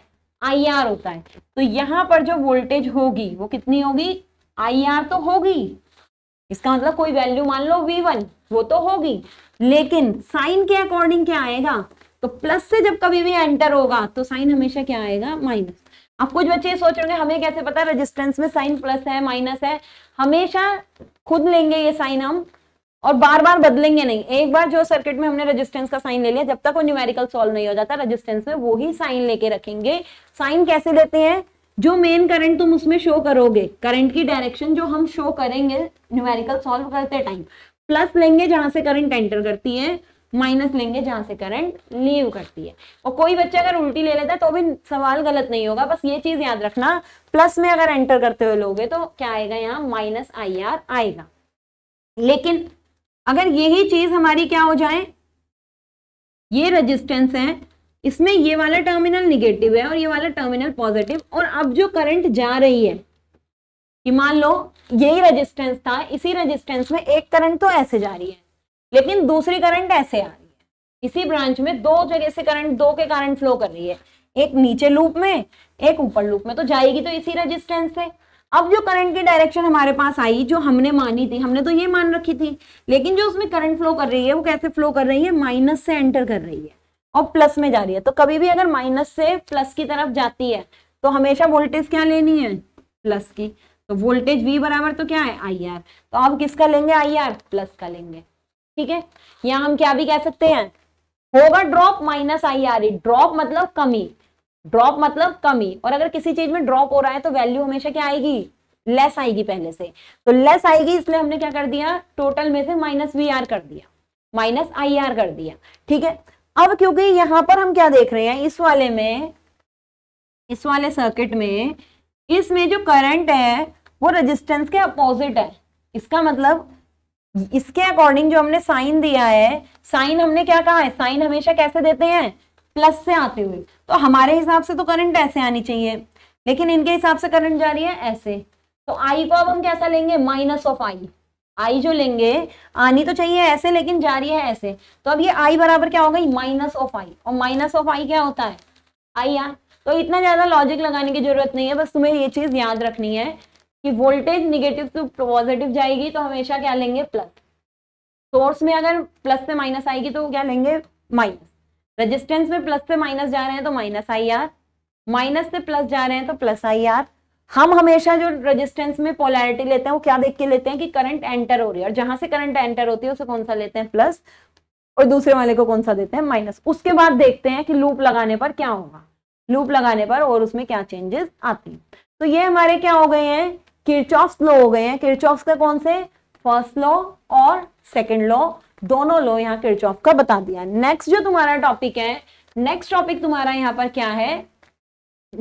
आई आर होता है तो यहाँ पर जो वोल्टेज होगी वो कितनी होगी आई आर तो होगी इसका मतलब कोई वैल्यू मान लो वी वन वो तो होगी लेकिन साइन के अकॉर्डिंग क्या आएगा तो प्लस से जब कभी भी एंटर होगा तो साइन हमेशा क्या आएगा माइनस अब कुछ बच्चे सोच रहे होंगे हमें कैसे पता रेजिस्टेंस में साइन प्लस है माइनस है हमेशा खुद लेंगे ये साइन हम और बार बार बदलेंगे नहीं एक बार जो सर्किट में हमने रेजिस्टेंस का साइन ले लिया जब तक वो न्यूमेरिकल सॉल्व नहीं हो जाता रेजिस्टेंस में वो ही साइन लेके रखेंगे साइन कैसे लेते हैं जो मेन करंट तुम उसमें शो करोगे करंट की डायरेक्शन जो हम शो करेंगे न्यूमेरिकल सॉल्व करते टाइम प्लस लेंगे जहां से करंट एंटर करती है माइनस लेंगे जहां से करंट लीव करती है और कोई बच्चा अगर उल्टी ले लेता है तो भी सवाल गलत नहीं होगा बस ये चीज़ याद रखना प्लस में अगर एंटर करते हुए लोगे तो क्या आएगा यहाँ माइनस आई आर आएगा लेकिन अगर यही चीज़ हमारी क्या हो जाए ये रजिस्टेंस है इसमें ये वाला टर्मिनल निगेटिव है और ये वाला टर्मिनल पॉजिटिव और अब जो करंट जा रही है कि मान लो यही रेजिस्टेंस था इसी रेजिस्टेंस में एक करंट तो ऐसे जा रही है लेकिन दूसरी करंट ऐसे आ रही है इसी ब्रांच में दो जगह से करंट दो के कारण फ्लो कर रही है एक नीचे लूप में एक ऊपर लूप में तो जाएगी तो इसी रजिस्टेंस से अब जो करंट की डायरेक्शन हमारे पास आई जो हमने मानी थी हमने तो ये मान रखी थी लेकिन जो उसमें करंट फ्लो कर रही है वो कैसे फ्लो कर रही है माइनस से एंटर कर रही है और प्लस में जा रही है तो कभी भी अगर माइनस से प्लस की तरफ जाती है तो हमेशा वोल्टेज क्या लेनी है प्लस की तो वोल्टेज V बराबर तो क्या है आई आर तो अब किसका लेंगे आई आर प्लस का लेंगे ठीक है या हम क्या भी कह सकते हैं होगा drop minus I R drop मतलब कमी ड्रॉप मतलब कमी और अगर किसी चीज में ड्रॉप हो रहा है तो वैल्यू हमेशा क्या आएगी लेस आएगी पहले से तो लेस आएगी इसलिए हमने क्या कर दिया टोटल में से माइनस वी आर कर दिया माइनस आई आर कर दिया ठीक है अब क्योंकि यहां पर हम क्या देख रहे हैं इस वाले में इस वाले सर्किट में इसमें जो करंट है वो रेजिस्टेंस के अपोजिट है इसका मतलब इसके अकॉर्डिंग जो हमने साइन दिया है साइन हमने क्या कहा है साइन हमेशा कैसे देते हैं प्लस से आते हुए तो हमारे हिसाब से तो करंट ऐसे आनी चाहिए लेकिन इनके हिसाब से करंट जा रही है ऐसे तो आई को अब हम कैसा लेंगे माइनस ऑफ आई आई जो लेंगे आनी तो चाहिए ऐसे लेकिन जा रही है ऐसे तो अब ये आई बराबर क्या हो गई माइनस ऑफ आई और माइनस ऑफ आई क्या होता है आई आ तो इतना ज्यादा लॉजिक लगाने की जरूरत नहीं है बस तुम्हें ये चीज याद रखनी है कि वोल्टेज निगेटिव टू पॉजिटिव जाएगी तो हमेशा क्या लेंगे प्लस सोर्स में अगर प्लस से माइनस आएगी तो क्या लेंगे माइनस रेजिस्टेंस में प्लस से माइनस जा रहे हैं तो माइनस आई आर माइनस से प्लस जा रहे हैं तो प्लस आई आर हम हमेशा जो रेजिस्टेंस में पोलैरिटी लेते हैं वो क्या देख के लेते हैं कि करंट एंटर हो रही है और जहां से करंट एंटर होती है उसे कौन सा लेते हैं प्लस और दूसरे वाले को कौन सा देते हैं माइनस उसके बाद देखते हैं कि लूप लगाने पर क्या होगा लूप लगाने पर और उसमें क्या चेंजेस आती हैं तो ये हमारे क्या हो गए हैं किरचॉफ्स लॉ हो गए हैं किरचॉफ्स का कौन से फर्स्ट लॉ और सेकेंड लॉ दोनों लॉ यहाँ किरचॉफ का बता दिया नेक्स्ट जो तुम्हारा टॉपिक है नेक्स्ट टॉपिक तुम्हारा यहाँ पर क्या है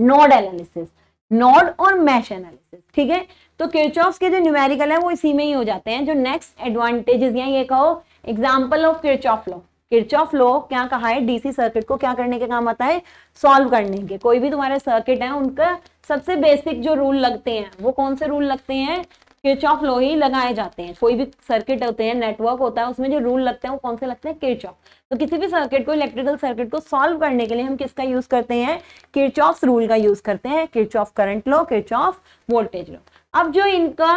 नोड एनालिसिस नोड और मैश एनालिसिस ठीक है तो किरचॉफ्स के जो न्यूमेरिकल है वो इसी में ही हो जाते हैं जो नेक्स्ट एडवांटेजेस हैं ये कहो example of Kirchhoff law Kirchhoff law क्या कहा है डीसी सर्किट को क्या करने के काम आता है सॉल्व करने के कोई भी तुम्हारे सर्किट है उनका सबसे बेसिक जो रूल लगते हैं वो कौन से रूल लगते हैं किच ऑफ लॉ ही लगाए जाते हैं कोई भी सर्किट होते हैं नेटवर्क होता है उसमें जो रूल लगते हैं वो कौन से लगते हैं किच ऑफ तो किसी भी सर्किट को इलेक्ट्रिकल सर्किट को सॉल्व करने के लिए हम किसका यूज करते हैं किच ऑफ रूल का यूज करते हैं किच ऑफ करंट लो किच ऑफ वोल्टेज लो अब जो इनका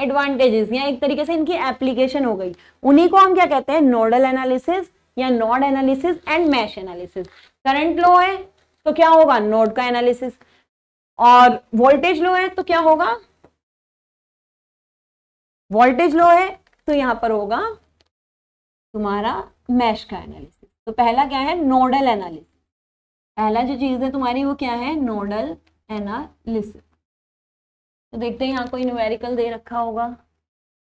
एडवांटेजेस या एक तरीके से इनकी एप्लीकेशन हो गई उन्हीं को हम क्या कहते हैं नोडल एनालिसिस या node analysis and mesh analysis current law है तो क्या होगा नोड का एनालिसिस और वोल्टेज लो है तो क्या होगा वोल्टेज लो है तो यहाँ पर होगा तुम्हारा मैश का एनालिसिस तो पहला क्या है नोडल एनालिसिस पहला जो चीज़ है तुम्हारी वो क्या है नोडल एनालिसिस तो देखते हैं यहाँ कोई न्यूमेरिकल दे रखा होगा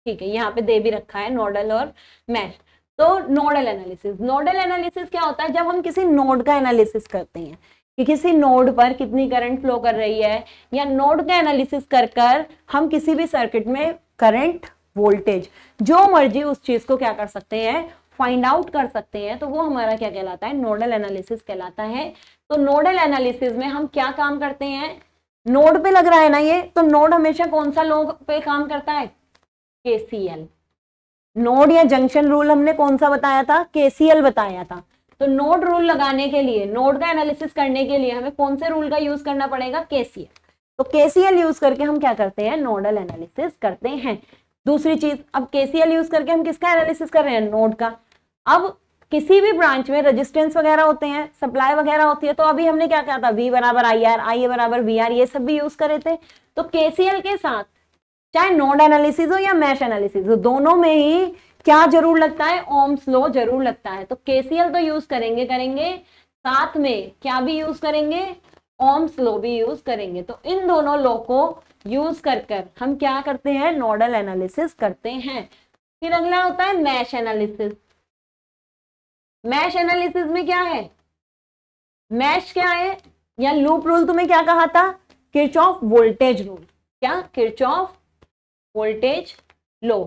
ठीक है यहाँ पे दे भी रखा है नोडल और मैश तो नोडल एनालिसिस नोडल एनालिसिस क्या होता है जब हम किसी नोड का एनालिसिस करते हैं कि किसी नोड पर कितनी करंट फ्लो कर रही है या नोड का एनालिसिस कर कर हम किसी भी सर्किट में करंट वोल्टेज जो मर्जी उस चीज को क्या कर सकते हैं फाइंड आउट कर सकते हैं तो वो हमारा क्या कहलाता है नोडल एनालिसिस कहलाता है तो नोडल एनालिसिस में हम क्या काम करते हैं नोड पे लग रहा है ना ये तो नोड हमेशा कौन सा लोग पे काम करता है केसीएल नोड या जंक्शन रूल हमने कौन सा बताया था केसीएल बताया था तो नोड रूल लगाने के लिए नोड का एनालिसिस करने के लिए हमें कौन से रूल का यूज करना पड़ेगा केसीएल तो केसीएल यूज करके हम क्या करते हैं नोडल एनालिसिस करते हैं दूसरी चीज अब केसीएल यूज करके हम किसका एनालिसिस कर रहे हैं नोड का अब किसी भी ब्रांच में रेजिस्टेंस वगैरह होते हैं सप्लाई वगैरह होती है तो अभी हमने क्या कहा था वी बराबर आई आर आई ए बराबर वी आर ये सब भी यूज करे थे तो केसीएल के साथ चाहे नोड एनालिसिस हो या मैश एनालिसिस हो दोनों में ही क्या जरूर लगता है ओम्स स्लो जरूर लगता है तो केसीएल तो यूज करेंगे करेंगे साथ में क्या भी यूज करेंगे ओम्स स्लो भी यूज करेंगे तो इन दोनों लो को यूज कर कर हम क्या करते हैं नोडल एनालिसिस करते हैं फिर अगला होता है मैश एनालिसिस मैश एनालिसिस में क्या है मैश क्या है या लूप रूल तुम्हें क्या कहा था ऑफ वोल्टेज रूल क्या ऑफ वोल्टेज लो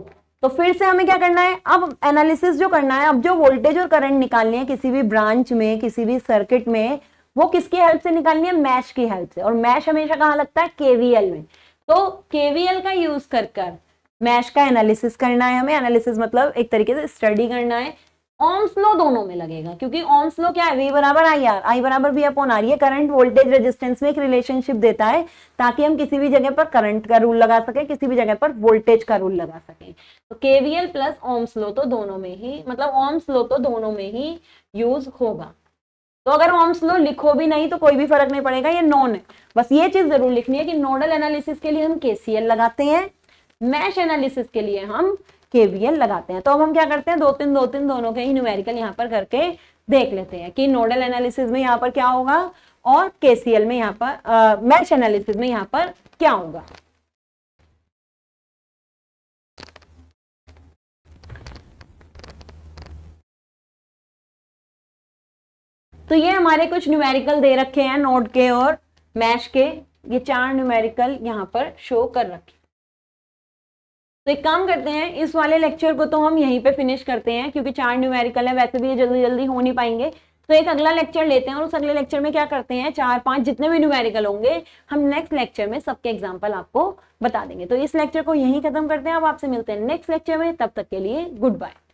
तो फिर से हमें क्या करना है अब एनालिसिस जो करना है अब जो वोल्टेज और करंट निकालनी है किसी भी ब्रांच में किसी भी सर्किट में वो किसकी हेल्प से निकालनी है मैश की हेल्प से और मैश हमेशा कहाँ लगता है केवीएल में तो केवीएल का यूज कर कर मैश का एनालिसिस करना है हमें एनालिसिस मतलब एक तरीके से स्टडी करना है ओम्स लो दोनों में लगेगा क्योंकि ओम्स लो क्या है वी बराबर आई आर आई बराबर भी अपन आ रही है करंट वोल्टेज रेजिस्टेंस में एक रिलेशनशिप देता है ताकि हम किसी भी जगह पर करंट का रूल लगा सके किसी भी जगह पर वोल्टेज का रूल लगा सके तो केवीएल प्लस ओम्स लो तो दोनों में ही मतलब ओम्स लो तो दोनों में ही यूज होगा तो अगर ओम्स लो लिखो भी नहीं तो कोई भी फर्क नहीं पड़ेगा ये नॉन है बस ये चीज जरूर लिखनी है कि नोडल एनालिसिस के लिए हम केसीएल लगाते हैं मैश एनालिसिस के लिए हम केवीएल लगाते हैं तो अब हम क्या करते हैं दो तीन दो तीन दोनों के ही न्यूमेरिकल यहाँ पर करके देख लेते हैं कि नोडल एनालिसिस में यहाँ पर क्या होगा और केसीएल में यहाँ पर मैच एनालिसिस में यहाँ पर क्या होगा तो ये हमारे कुछ न्यूमेरिकल दे रखे हैं नोड के और मैश के ये चार न्यूमेरिकल यहाँ पर शो कर रखे तो एक काम करते हैं इस वाले लेक्चर को तो हम यहीं पे फिनिश करते हैं क्योंकि चार न्यूमेरिकल है वैसे भी ये जल्दी जल्दी हो नहीं पाएंगे तो एक अगला लेक्चर लेते हैं और उस अगले लेक्चर में क्या करते हैं चार पांच जितने भी न्यूमेरिकल होंगे हम नेक्स्ट लेक्चर में सबके एग्जाम्पल आपको बता देंगे तो इस लेक्चर को यहीं खत्म करते हैं अब आपसे मिलते हैं नेक्स्ट लेक्चर में तब तक के लिए गुड बाय